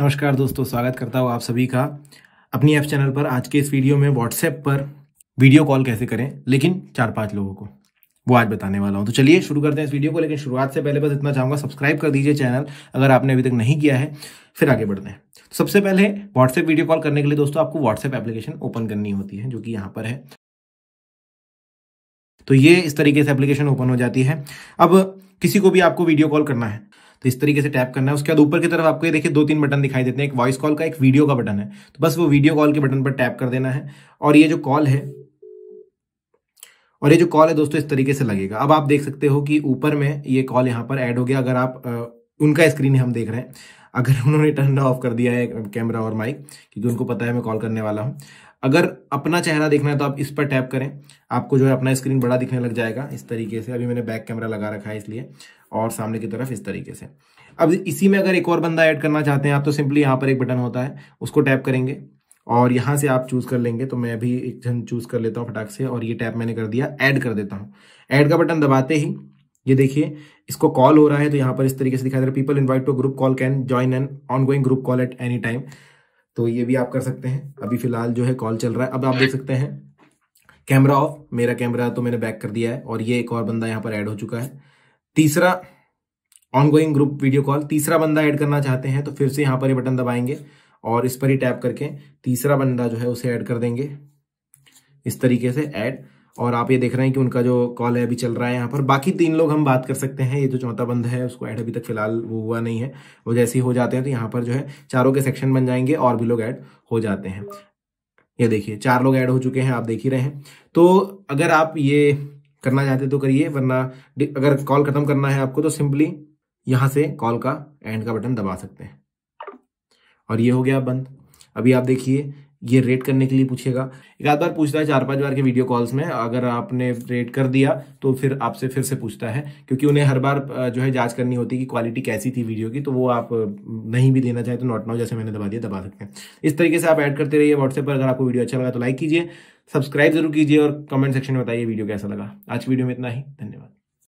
नमस्कार दोस्तों स्वागत करता हूँ आप सभी का अपनी ऐप चैनल पर आज के इस वीडियो में व्हाट्सएप पर वीडियो कॉल कैसे करें लेकिन चार पांच लोगों को वो आज बताने वाला हूँ तो चलिए शुरू करते हैं इस वीडियो को लेकिन शुरुआत से पहले बस इतना चाहूँगा सब्सक्राइब कर दीजिए चैनल अगर आपने अभी तक नहीं किया है फिर आगे बढ़ते हैं तो सबसे पहले व्हाट्सएप वीडियो कॉल करने के लिए दोस्तों आपको व्हाट्सएप एप्लीकेशन ओपन करनी होती है जो कि यहाँ पर है तो ये इस तरीके से एप्लीकेशन ओपन हो जाती है अब किसी को भी आपको वीडियो कॉल करना है तो इस तरीके से टैप करना है उसके बाद ऊपर की तरफ आपको ये देखिए दो तीन बटन दिखाई देते हैं एक वॉइस कॉल का एक वीडियो का बटन है तो बस वो वीडियो कॉल के बटन पर टैप कर देना है और ये जो कॉल है और ये जो कॉल है दोस्तों इस तरीके से लगेगा अब आप देख सकते हो कि ऊपर में ये कॉल यहाँ पर ऐड हो गया अगर आप उनका स्क्रीन हम देख रहे हैं अगर उन्होंने टर्न ऑफ कर दिया है कैमरा और माइक क्योंकि उनको पता है मैं कॉल करने वाला हूँ अगर अपना चेहरा देखना है तो आप इस पर टैप करें आपको जो है अपना स्क्रीन बड़ा दिखने लग जाएगा इस तरीके से अभी मैंने बैक कैमरा लगा रखा है इसलिए और सामने की तरफ इस तरीके से अब इसी में अगर एक और बंदा ऐड करना चाहते हैं आप तो सिंपली यहाँ पर एक बटन होता है उसको टैप करेंगे और यहाँ से आप चूज़ कर लेंगे तो मैं अभी एक जन चूज़ कर लेता हूँ फटाक से और ये टैप मैंने कर दिया ऐड कर देता हूँ ऐड का बटन दबाते ही ये देखिए इसको कॉल हो रहा है तो यहाँ पर इस तरीके से दिखाई दे रहा है people invite to group call can join an ongoing group call at any time तो ये भी आप कर सकते हैं अभी फिलहाल जो है कॉल चल रहा है अब आप देख सकते हैं कैमरा ऑफ मेरा कैमरा तो मैंने बैक कर दिया है और ये एक और बंदा यहाँ पर ऐड हो चुका है तीसरा ऑनगोइंग ग्रुप वीडियो कॉल तीसरा बंदा ऐड करना चाहते हैं तो फिर से यहाँ पर ये बटन दबाएंगे और इस पर ही टैप करके तीसरा बंदा जो है उसे ऐड कर देंगे इस तरीके से ऐड और आप ये देख रहे हैं कि उनका जो कॉल है अभी चल रहा है यहाँ पर बाकी तीन लोग हम बात कर सकते हैं ये जो चौथा बंद है उसको ऐड अभी तक फिलहाल वो हुआ नहीं है वो जैसे ही हो जाते हैं तो यहाँ पर जो है चारों के सेक्शन बन जाएंगे और भी लोग ऐड हो जाते हैं ये देखिए चार लोग ऐड हो चुके हैं आप देख ही रहे हैं तो अगर आप ये करना चाहते तो करिए वरना अगर कॉल खत्म करना है आपको तो सिंपली यहाँ से कॉल का एंड का बटन दबा सकते हैं और ये हो गया बंद अभी आप देखिए ये रेट करने के लिए पूछेगा एक आध बार पूछता है चार पांच बार के वीडियो कॉल्स में अगर आपने रेट कर दिया तो फिर आपसे फिर से पूछता है क्योंकि उन्हें हर बार जो है जांच करनी होती है कि क्वालिटी कैसी थी वीडियो की तो वो आप नहीं भी देना चाहे तो नॉट नाउ जैसे मैंने दबा दिया दबा सकते हैं इस तरीके से आप ऐड करते रहिए व्हाट्सएप पर अगर आपको वीडियो अच्छा लगा तो लाइक कीजिए सब्सक्राइब जरूर कीजिए और कमेंट सेक्शन में बताइए वीडियो कैसा लगा आज की वीडियो में इतना ही धन्यवाद